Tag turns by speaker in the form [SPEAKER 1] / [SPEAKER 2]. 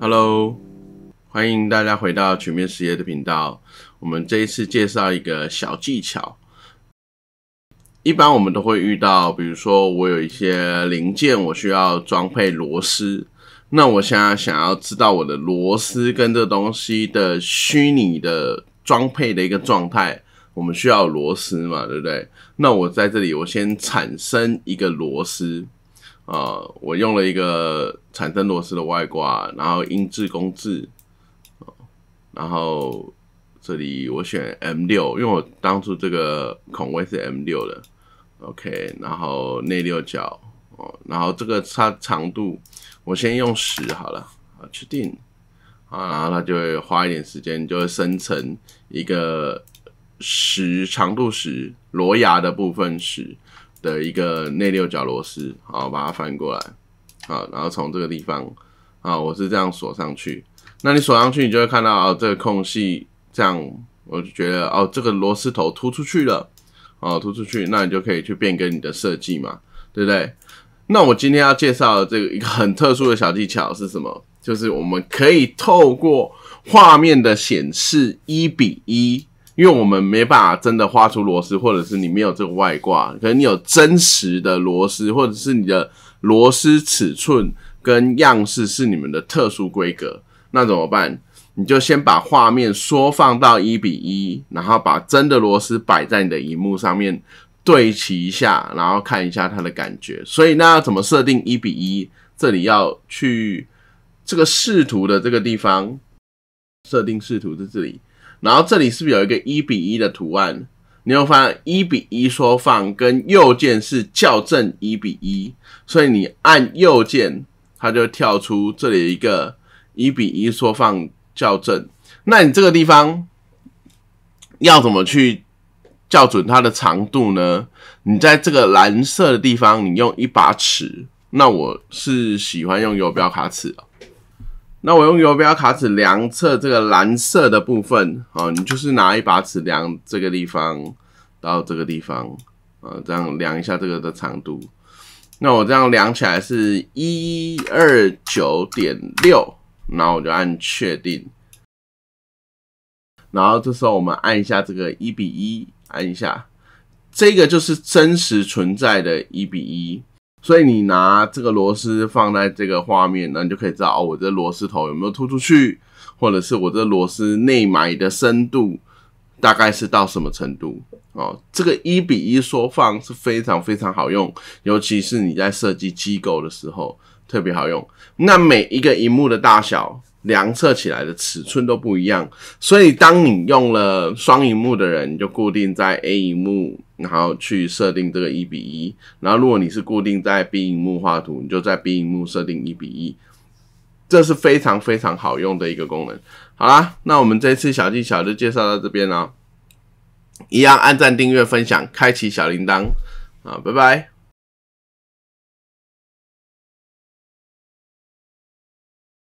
[SPEAKER 1] Hello，欢迎大家回到全面实业的频道。我们这一次介绍一个小技巧。一般我们都会遇到，比如说我有一些零件，我需要装配螺丝。那我现在想要知道我的螺丝跟这东西的虚拟的装配的一个状态。我们需要螺丝嘛，对不对？那我在这里，我先产生一个螺丝。啊，我用了一个产生螺丝的外挂，然后音质工制，哦，然后这里我选 M 六，因为我当初这个孔位是 M 六的，OK，然后内六角，哦，然后这个它长度我先用十好了，啊，确定，啊，然后它就会花一点时间，就会生成一个十长度十螺牙的部分十。的一个内六角螺丝，好，把它翻过来，好，然后从这个地方，啊，我是这样锁上去。那你锁上去，你就会看到啊，这个空隙，这样我就觉得哦，这个螺丝头突出去了，哦，突出去，那你就可以去变更你的设计嘛，对不对？那我今天要介绍的这个一个很特殊的小技巧是什么？就是我们可以透过画面的显示一比一。因为我们没办法真的画出螺丝，或者是你没有这个外挂，可能你有真实的螺丝，或者是你的螺丝尺寸跟样式是你们的特殊规格，那怎么办？你就先把画面缩放到一比一，然后把真的螺丝摆在你的荧幕上面对齐一下，然后看一下它的感觉。所以那要怎么设定一比一？这里要去这个视图的这个地方设定视图，在这里。然后这里是不是有一个一比一的图案？你会发现一比一缩放跟右键是校正一比一，所以你按右键，它就跳出这里一个一比一缩放校正。那你这个地方要怎么去校准它的长度呢？你在这个蓝色的地方，你用一把尺，那我是喜欢用游标卡尺哦。那我用游标卡尺量测这个蓝色的部分，哦，你就是拿一把尺量这个地方到这个地方，啊，这样量一下这个的长度。那我这样量起来是一二九点六，然后我就按确定。然后这时候我们按一下这个一比一，按一下，这个就是真实存在的一比一。所以你拿这个螺丝放在这个画面，那你就可以知道哦，我这螺丝头有没有突出去，或者是我这螺丝内埋的深度大概是到什么程度？哦，这个一比一缩放是非常非常好用，尤其是你在设计机构的时候特别好用。那每一个荧幕的大小。量测起来的尺寸都不一样，所以当你用了双荧幕的人，你就固定在 A 荧幕，然后去设定这个一比一。然后如果你是固定在 B 荧幕画图，你就在 B 荧幕设定一比一。这是非常非常好用的一个功能。好啦，那我们这次小技巧就介绍到这边了。一样按赞、订阅、分享、开启小铃铛啊，拜拜。